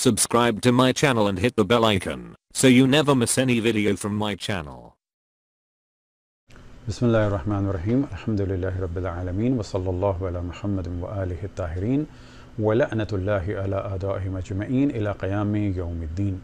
Subscribe to my channel and hit the bell icon so you never miss any video from my channel. بسم الله الرحمن الرحيم الحمد لله رب العالمين وصلى الله على محمد وآله الطاهرين ولعنة الله على أعدائهم أجمعين إلى قيام يوم الدين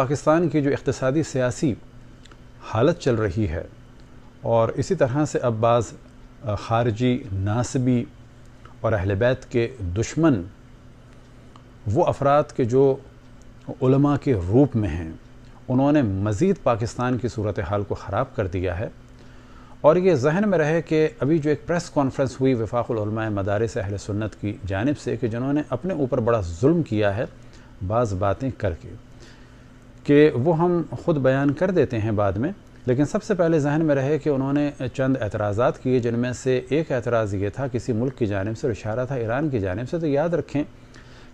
Pakistan की जो इकतसादी सियासी हालत चल रही है और इसी तरह से अब बाज़ खारजी नासबी और अहल के दुश्मन वो अफराद के जो उलमा के रूप में हैं उन्होंने मज़ीद पाकिस्तान की सूरत हाल को ख़राब कर दिया है और ये जहन में रहे कि अभी जो एक प्रेस कॉन्फ्रेंस हुई वफाक़लमा मदारस अहल सुन्नत की जानब से कि जिन्होंने अपने ऊपर बड़ा जुल्म किया है बाज़ बातें करके कि वो हम ख़ुद बयान कर देते हैं बाद में लेकिन सबसे पहले जहन में रहे कि उन्होंने चंद एतराज़ात किए जिनमें से एक एतराज़ ये था किसी मुल्क की जानब से और इशारा था ईरान की जानब से तो याद रखें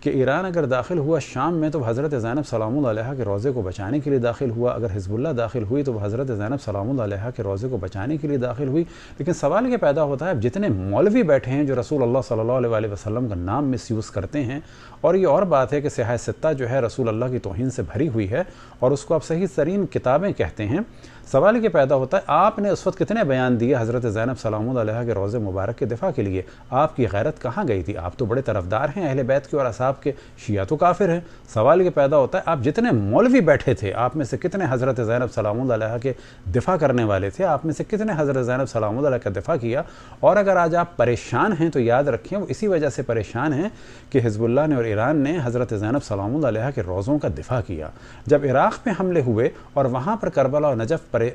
कि ईरान अगर दाखिल हुआ शाम में तो हज़रत ज़ैनब सलाम के रोज़े को बचाने के लिए दाखिल हुआ अगर हिजबुल्ला दाखिल हुई तो हज़रत ज़ैनब सलाम के रोज़े को बचाने के लिए दाखिल हुई लेकिन सवाल ये पैदा होता है जितने मौलवी बैठे हैं जो रसूल अल्लाह सल्ला वसलम का नाम मिस यूज़ करते हैं और ये और बात है कि सिहा सत्ता जो है रसूल अल्लाह की तोहन से भरी हुई है और उसको आप सही तरीन किताबें कहते हैं सवाल ये पैदा होता है आपने उस वक्त कितने बयान दिए हज़रत ज़ैनब सलाम के रोज़े मुबारक के दफा के लिए आपकी गैरत कहाँ गई थी आप तो बड़े तरफदार हैं अहल बैत के और असाब आपके शिया तो काफिर हैं सवाल ये पैदा होता है आप जितने मौलवी बैठे थे आप में से कितने हज़रत ज़ैनब सलाम के दिफ़ा करने वाले थे आप में से कितने हज़रत ज़ैनब सलाम का दिफ़ा किया और अगर आज आप परेशान हैं तो याद रखें वो इसी वजह से परेशान हैं कि हिजबुल्ला ने और ईरान ने हज़रत ज़ैनब सलाम के रोज़ों का दिफ़ा किया जब इराक़ में हमले हुए और वहाँ पर करबला और नजफ़ पर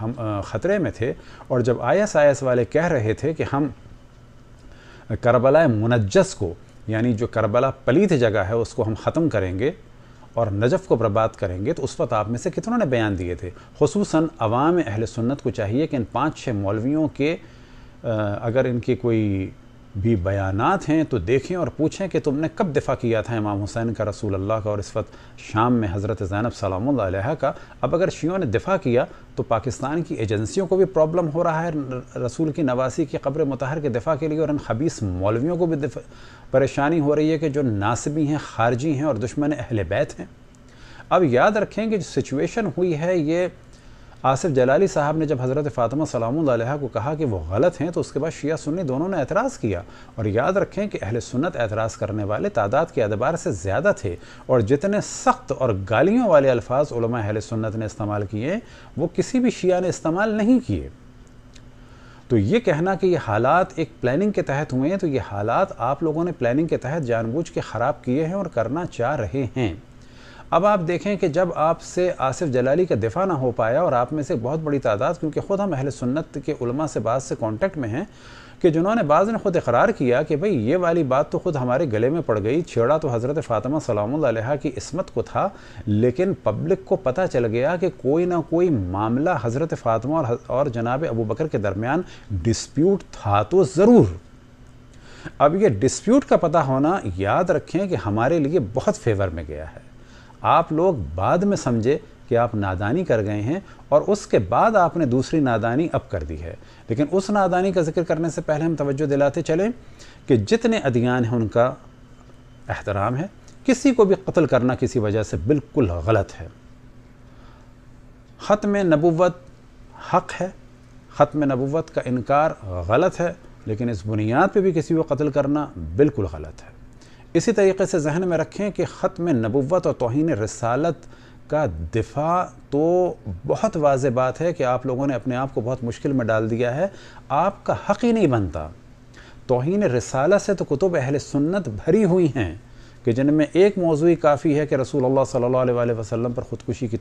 हम ख़तरे में थे और जब आई एस वाले कह रहे थे कि हम करबला मुनजस को यानी जो करबला पलीत जगह है उसको हम ख़त्म करेंगे और नजफ़ को बर्बाद करेंगे तो उस वक्त आप में से कितनों ने बयान दिए थे खसूस अवाम अहल सुन्नत को चाहिए कि इन पाँच छः मौलवियों के अगर इनकी कोई भी बयानात हैं तो देखें और पूछें कि तुमने कब दिफा किया था इमाम हुसैन का रसूल अल्लाह का और इस वक्त शाम में हज़रत ज़ैनब सलाम का अब अगर शियों ने दिफा किया तो पाकिस्तान की एजेंसियों को भी प्रॉब्लम हो रहा है रसूल की नवासी की खबर मतहर के दिफा के लिए और इन खबीस मौलवियों को भी परेशानी हो रही है कि जो नासबी हैं खारजी हैं और दुश्मन अहल बैत हैं अब याद रखें कि जो सिचुएशन हुई है ये आसिफ जलाली साहब ने जब हज़रत फ़ातिमा सलाम को कहा कि वो गलत हैं तो उसके बाद शिया सुन्नी दोनों ने एतराज़ किया और याद रखें कि अहल सुन्नत एतराज़ करने वाले तादाद के अदबार से ज़्यादा थे और जितने सख्त और गालियों वाले अल्फाज अहल सुन्नत ने इस्तेमाल किए वो किसी भी शिया ने इस्तेमाल नहीं किए तो ये कहना कि ये हालात एक प्लानिंग के तहत हुए हैं तो ये हालात आप लोगों ने प्लानिंग के तहत जानबूझ के ख़राब किए हैं और करना चाह रहे हैं अब आप देखें कि जब आपसे आसिफ जलाली का दिफा ना हो पाया और आप में से बहुत बड़ी तादाद क्योंकि ख़ुद हम अहल सुन्नत के उलमा से बात से कांटेक्ट में हैं कि जिन्होंने बाज़ ने ख़ुद इकरार किया कि भाई ये वाली बात तो ख़ुद हमारे गले में पड़ गई छेड़ा तो हज़रत फ़ातिमा सलाम की इसमत को था लेकिन पब्लिक को पता चल गया कि कोई ना कोई मामला हज़रत फ़ातिमा और, और जनाब अबू बकर के दरमियान डिस्प्यूट था तो ज़रूर अब ये डिस्प्यूट का पता होना याद रखें कि हमारे लिए बहुत फेवर में गया है आप लोग बाद में समझे कि आप नादानी कर गए हैं और उसके बाद आपने दूसरी नादानी अब कर दी है लेकिन उस नादानी का जिक्र करने से पहले हम तवज्जो दिलाते चलें कि जितने अदियान हैं उनका एहतराम है किसी को भी कत्ल करना किसी वजह से बिल्कुल गलत है ख़त में नबूत हक है ख़त में नबूत का इनकार गलत है लेकिन इस बुनियाद पे भी किसी को कत्ल करना बिल्कुल गलत है इसी तरीके से जहन में रखें कि ख़त में नबूत और तोहन रसालत का दिफा तो बहुत वाज बात है कि आप लोगों ने अपने आप को बहुत मुश्किल में डाल दिया है आपका हक़ ही नहीं बनता तोहन रसालत से तो कुतुब अहल सुन्नत भरी हुई हैं कि जिनमें एक मौजू काफ़ी है कि रसूल सल्ला वसलम पर ख़ुदकुशी की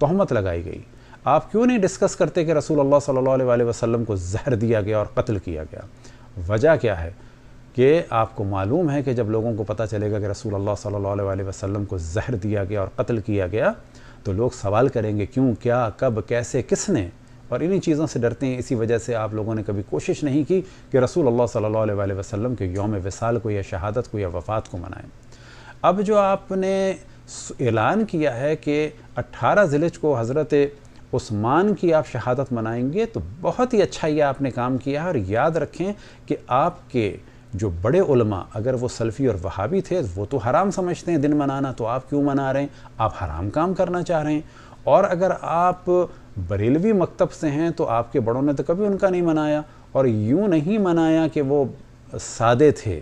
तहमत लगाई गई आप क्यों नहीं डिस्कस करते कि रसूल अल्लाह सल्ला वसलम को जहर दिया गया और कत्ल किया गया वजह क्या है कि आपको मालूम है कि जब लोगों को पता चलेगा कि रसूल अल्लाह सल्लल्लाहु अलैहि वसल्लम को जहर दिया गया और कत्ल किया गया तो लोग सवाल करेंगे क्यों क्या कब कैसे किसने और इन्हीं चीज़ों से डरते हैं इसी वजह से आप लोगों ने कभी कोशिश नहीं की कि रसूल अल्लाह सल्लल्लाहु अलैहि वसल्लम के योम विसाल को या शहादत को या वफ़ात को मनाएं अब जो आपने ऐलान किया है कि 18 ज़िले को हज़रत उस्मान की आप शहादत मनाएंगे तो बहुत ही अच्छा ये आपने काम किया है और याद रखें कि आपके जो बड़े उलमा अगर वो सल्फ़ी और वहावी थे वो तो हराम समझते हैं दिन मनाना तो आप क्यों मना रहे हैं आप हराम काम करना चाह रहे हैं और अगर आप बरेलवी मकतब से हैं तो आपके बड़ों ने तो कभी उनका नहीं मनाया और यूँ नहीं मनाया कि वो सादे थे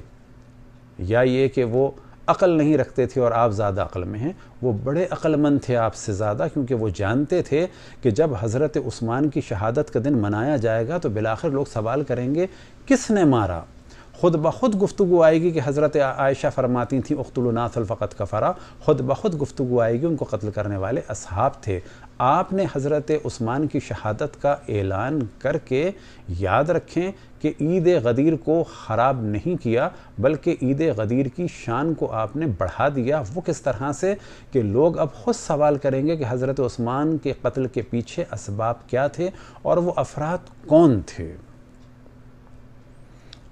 या ये कि वो अकल नहीं रखते थे और आप ज़्यादा अकल में हैं वो बड़े अक्लमंद थे आपसे ज़्यादा क्योंकि वो जानते थे कि जब हज़रत उस्मान की शहादत का दिन मनाया जाएगा तो बिलाखिर लोग सवाल करेंगे किसने मारा खुद ब खुद गुफ्तु आएगी कि हज़रत आयशा फरमाती थी उख्तुलनाथलफ़त कफ़रा खुद ब खुद गुफ्तु आएगी उनको कत्ल करने वाले असहाब थे आपने हज़रत उस्मान की शहादत का ऐलान करके याद रखें कि ईद गदीर को ख़राब नहीं किया बल्कि ईद गदीर की शान को आपने बढ़ा दिया वो किस तरह से कि लोग अब ख़ुद सवाल करेंगे कि हज़रत उस्मान के कत्ल के पीछे इसबाब क्या थे और वो अफराद कौन थे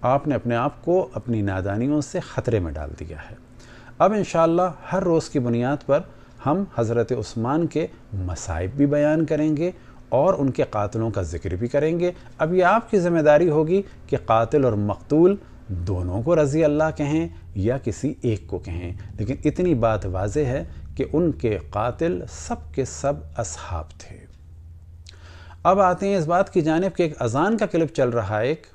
आपने अपने आप को अपनी नादानियों से ख़तरे में डाल दिया है अब इन हर रोज़ की बुनियाद पर हम हज़रत उस्मान के मसाइब भी बयान करेंगे और उनके कातलों का जिक्र भी करेंगे अब ये आपकी ज़िम्मेदारी होगी कि कातिल और मकतूल दोनों को रज़ी अल्लाह कहें या किसी एक को कहें लेकिन इतनी बात वाज है कि उनके कातिल सब के सब असहाब थे अब आते हैं इस बात की जानब कि एक अज़ान का क्लिप चल रहा है एक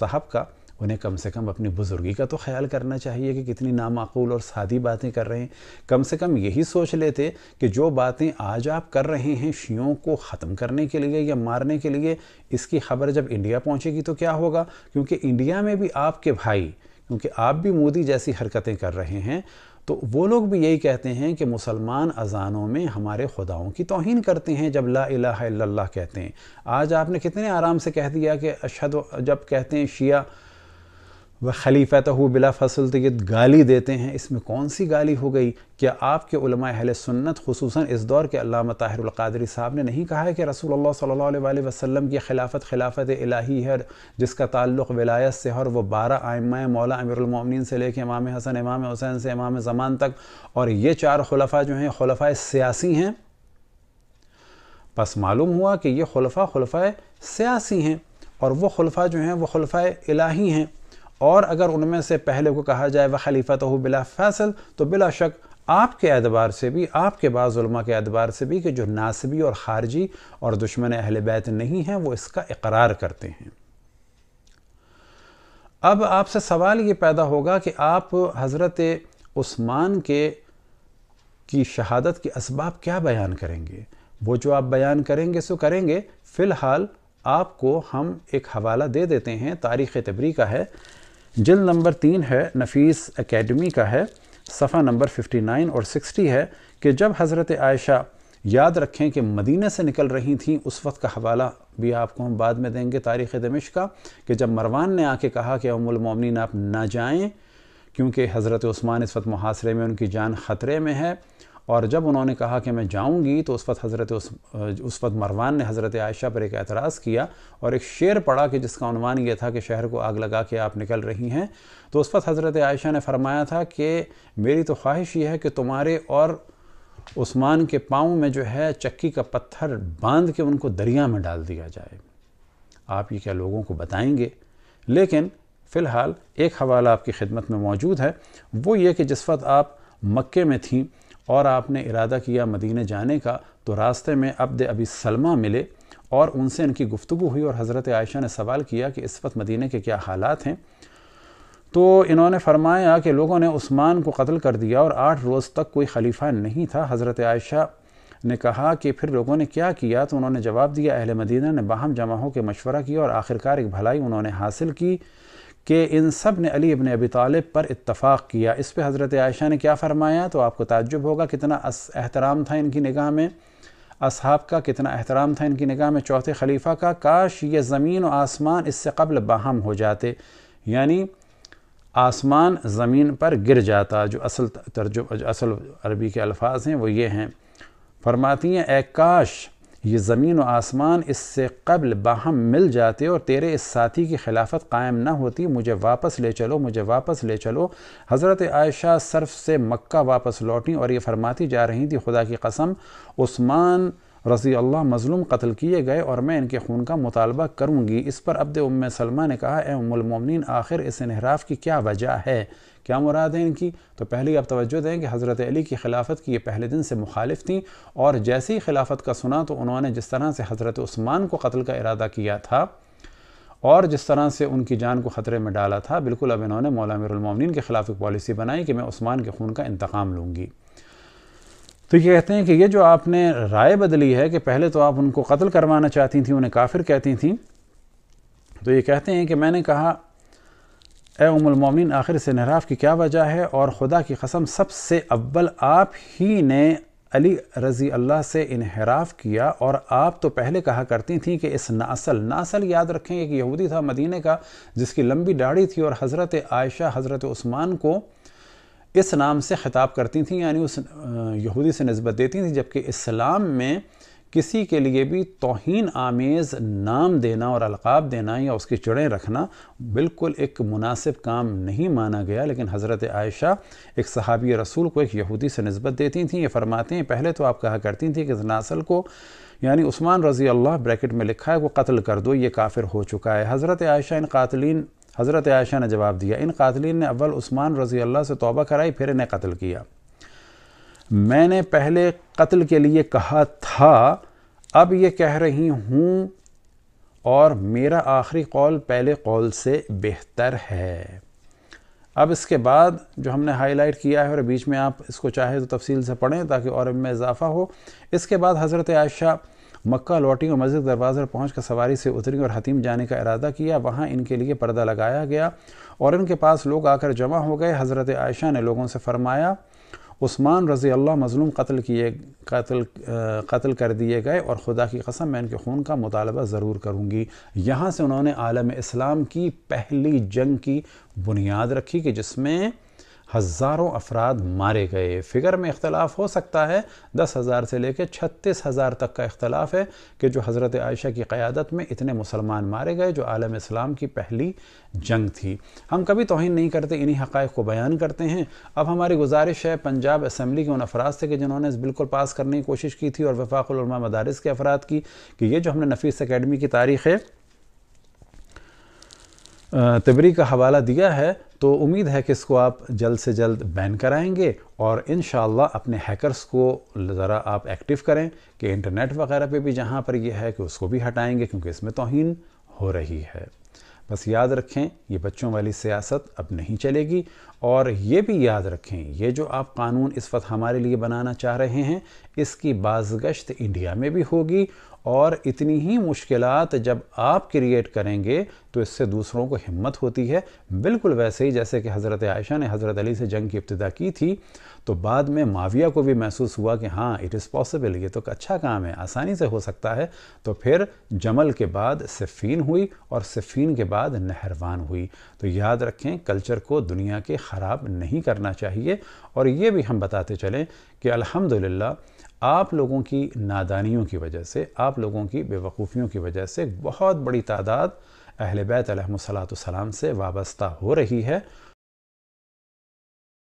साहब का उन्हें कम से कम अपनी बुज़ुर्गी का तो ख्याल करना चाहिए कि कितनी नामाकूल और सादी बातें कर रहे हैं कम से कम यही सोच लेते कि जो बातें आज आप कर रहे हैं शियों को ख़त्म करने के लिए या मारने के लिए इसकी खबर जब इंडिया पहुँचेगी तो क्या होगा क्योंकि इंडिया में भी आपके भाई क्योंकि आप भी मोदी जैसी हरकतें कर रहे हैं तो वो लोग भी यही कहते हैं कि मुसलमान अजानों में हमारे खुदाओं की तोहन करते हैं जब ला इलाहा इल्लल्लाह कहते हैं आज आपने कितने आराम से कह दिया कि अशद जब कहते हैं शिया व खलीफा तो बिला फसल तो ये गाली देते हैं इसमें कौन सी गाली हो गई क्या आपके अहल सुन्नत खसूस इस दौर के अलामा ताहिरक़ादरी साहब ने नहीं कहा है कि रसूल सल्ला वसम की खिलाफत खिलाफत इलाही है जिसका ताल्लुक़ विलायत से है और वह बारह आयमा मौला अमिरमिन से लेकर इमाम हसन इमाम हुसैन से इमाम ज़मान तक और ये चार खलफा जो हैं खलफा सियासी हैं बस मालूम हुआ कि ये खलफा खलफा सियासी हैं और वह खलफा जो हैं वह खलफा इलाही हैं और अगर उनमें से पहले को कहा जाए वह खलीफा तो बिला फैसल तो बिला शक आपके एतबार से भी आपके बाज़ा के एतबार से भी कि जो नासबी और खारजी और दुश्मन अहल बैत नहीं हैं वो इसका इकरार करते हैं अब आपसे सवाल ये पैदा होगा कि आप हज़रत उस्मान के की शहादत के इसबाब क्या बयान करेंगे वो जो आप बयान करेंगे सो करेंगे फ़िलहाल आपको हम एक हवाला दे देते हैं तारीख़ तबरी का है जिल नंबर तीन है नफीस एकेडमी का है सफ़ा नंबर 59 और 60 है कि जब हज़रत आयशा याद रखें कि मदीने से निकल रही थी उस वक्त का हवाला भी आपको हम बाद में देंगे तारीख़ दमिश का कि जब मरवान ने आके कहा कि अमुलमिन आप ना जाएं क्योंकि हज़रत उस्मान इस वक्त मुहासरे में उनकी जान ख़तरे में है और जब उन्होंने कहा कि मैं जाऊंगी तो उस वक्त हज़रत उस उस वक्त मरवान ने हज़रत आयशा पर एक एतराज़ किया और एक शेर पढ़ा कि जिसका अनुमान ये था कि शहर को आग लगा के आप निकल रही हैं तो उस वक्त हज़रत आयशा ने फरमाया था कि मेरी तो ख्वाहिश ये है कि तुम्हारे और उस्मान के पाँव में जो है चक्की का पत्थर बांध के उनको दरिया में डाल दिया जाए आप ये क्या लोगों को बताएंगे लेकिन फ़िलहाल एक हवाला आपकी खिदमत में मौजूद है वो ये कि जिस वक्त आप मक्के में थीं और आपने इरादा किया मदीने जाने का तो रास्ते में अब्द अबी सलमा मिले और उनसे इनकी गुफ्तु हुई और हज़रत आयशा ने सवाल किया कि इस वक्त मदीने के क्या हालात हैं तो इन्होंने फरमाया कि लोगों ने उस्मान को कत्ल कर दिया और आठ रोज़ तक कोई खलीफा नहीं था हज़रत आयशा ने कहा कि फिर लोगों ने क्या किया तो उन्होंने जवाब दिया अहल मदीना ने बाहम जमा के मशवरा किया और आखिरकार एक भलाई उन्होंने हासिल की कि इन सब ने अली इबन अबी तालिब पर इत्तफ़ाक़ किया इस पर हज़रत आयशा ने क्या फ़रमाया तो आपको ताज्जुब होगा कितना एहतराम था इनकी निगाह में असहाब का कितना एहतराम था इनकी निगाह में चौथे खलीफा का काश ये ज़मीन और आसमान इससे कबल बाहम हो जाते यानी आसमान ज़मीन पर गिर जाता जो असल तर्जुम असल अरबी के अल्फाज हैं वो ये हैं फरमाती हैं ए काश ये ज़मीन व आसमान इससे कबल बाहम मिल जाते और तेरे इस साथी की खिलाफत कायम ना होती मुझे वापस ले चलो मुझे वापस ले चलो हज़रत आयशा सर्फ से मक्का वापस लौटी और ये फरमाती जा रही थी खुदा की कसम उस्मान रसी अल्लाह मजलूम कत्ल किए गए और मैं इनके खून का मुतालबा करूँगी इस पर अब्द उम सलमा ने कहा ए आखिर इस इनहराफ की क्या वजह है क्या मुराद है इनकी तो पहले आप तवज्जो दें कि हज़रत अली की खिलाफत की ये पहले दिन से मुखालिफ थी और जैसे ही खिलाफत का सुना तो उन्होंने जिस तरह से हज़रत उस्मान को कत्ल का इरादा किया था और जिस तरह से उनकी जान को ख़तरे में डाला था बिल्कुल अब इन्होंने मौलामरमिन के ख़िलाफ़ एक पॉलिसी बनाई कि मैं उस्मान के खून का इंतकाम लूँगी तो ये कहते हैं कि ये जो आपने राय बदली है कि पहले तो आप उनको कत्ल करवाना चाहती थी उन्हें काफिर कहती थी तो ये कहते हैं कि मैंने कहा ए उमुलमोमिन आखिर से नहराफ की क्या वजह है और ख़ुदा की कसम सबसे अव्वल आप ही ने अली रज़ी अल्लाह से इनहराफ किया और आप तो पहले कहा करती थी कि इस नासल नासल याद रखें एक यहूदी था मदीने का जिसकी लंबी दाढ़ी थी और हज़रत आयशा हज़रत उस्मान को इस नाम से ख़िताब करती थी यानी उस यहूदी से नस्बत देती थी जबकि इस्लाम में किसी के लिए भी तोहन आमेज़ नाम देना और अलकाब देना या उसकी जड़ें रखना बिल्कुल एक मुनासिब काम नहीं माना गया लेकिन हज़रत आयशा एक सहाबी रसूल को एक यहूदी से नस्बत देती थी ये फरमाते हैं पहले तो आप कहा करती थी कि नासल को यानी उस्मान रज़ी अल्लाह ब्रैकेट में लिखा है वो कत्ल कर दो ये काफिर हो चुका है हज़रत आयशा इन कातलिन हज़रत आयशा ने जवाब दिया इन कातलीन ने अव्वल उस्मान रज़ी अल्लाह से तौबा कराई फिर इन्हें कत्ल किया मैंने पहले कत्ल के लिए कहा था अब ये कह रही हूँ और मेरा आखिरी कौल पहले कौल से बेहतर है अब इसके बाद जो हमने हाईलाइट किया है और बीच में आप इसको चाहे तो तफसील से पढ़ें ताकि और इनमें इजाफ़ा हो इसके बाद हज़रत आयशा मक्का लौटी और मस्जिद दरवाज़े पर पहुँच कर सवारी से उतरी और हतीम जाने का इरादा किया वहाँ इनके लिए पर्दा लगाया गया और इनके पास लोग आकर जमा हो गए हज़रत आयशा ने लोगों से फरमाया उस्मान रज़ी अल्लाह मजलूम कत्ल किए कत्ल कत्ल कर दिए गए और ख़ुदा की कसम मैं इनके खून का मुतालबा ज़रूर करूँगी यहाँ से उन्होंने आलम इस्लाम की पहली जंग की बुनियाद रखी कि जिसमें हज़ारों अफराद मारे गए फिगर में इख्तलाफ हो सकता है दस हज़ार से लेकर छत्तीस हज़ार तक का इख्तलाफ है कि जो हज़रत आयशा की क़्यादत में इतने मुसलमान मारे गए जो आलम इस्लाम की पहली जंग थी हम कभी तोहन नहीं करते इन्हीं हक़ को बयान करते हैं अब हमारी गुजारिश है पंजाब असम्बली के उन अफराद से कि जिन्होंने इस बिल्कुल पास करने की कोशिश की थी और वफाक मदारस के अफराद की कि ये जो हमने नफीस अकेडमी की तारीख़ है तबरी का हवाला दिया है तो उम्मीद है कि इसको आप जल्द से जल्द बैन कराएंगे और इन अपने हैकर्स को ज़रा आप एक्टिव करें कि इंटरनेट वगैरह पे भी जहाँ पर यह है कि उसको भी हटाएंगे क्योंकि इसमें तोहन हो रही है बस याद रखें ये बच्चों वाली सियासत अब नहीं चलेगी और ये भी याद रखें ये जो आप कानून इस वक्त हमारे लिए बनाना चाह रहे हैं इसकी बाजगश्त इंडिया में भी होगी और इतनी ही मुश्किल जब आप क्रिएट करेंगे तो इससे दूसरों को हिम्मत होती है बिल्कुल वैसे ही जैसे कि हज़रत आयशा ने हज़रत अली से जंग की इब्तदा की थी तो बाद में माविया को भी महसूस हुआ कि हाँ इट इज़ पॉसिबल ये तो अच्छा काम है आसानी से हो सकता है तो फिर जमल के बाद सिफ़ीन हुई और सिफ़ीन के बाद नहरवान हुई तो याद रखें कल्चर को दुनिया के ख़राब नहीं करना चाहिए और ये भी हम बताते चलें कि अलहमदिल्ला आप लोगों की नादानियों की वजह से आप लोगों की बेवकूफ़ियों की वजह से बहुत बड़ी तादाद अहल बैत सलाम से वाबस्ता हो रही है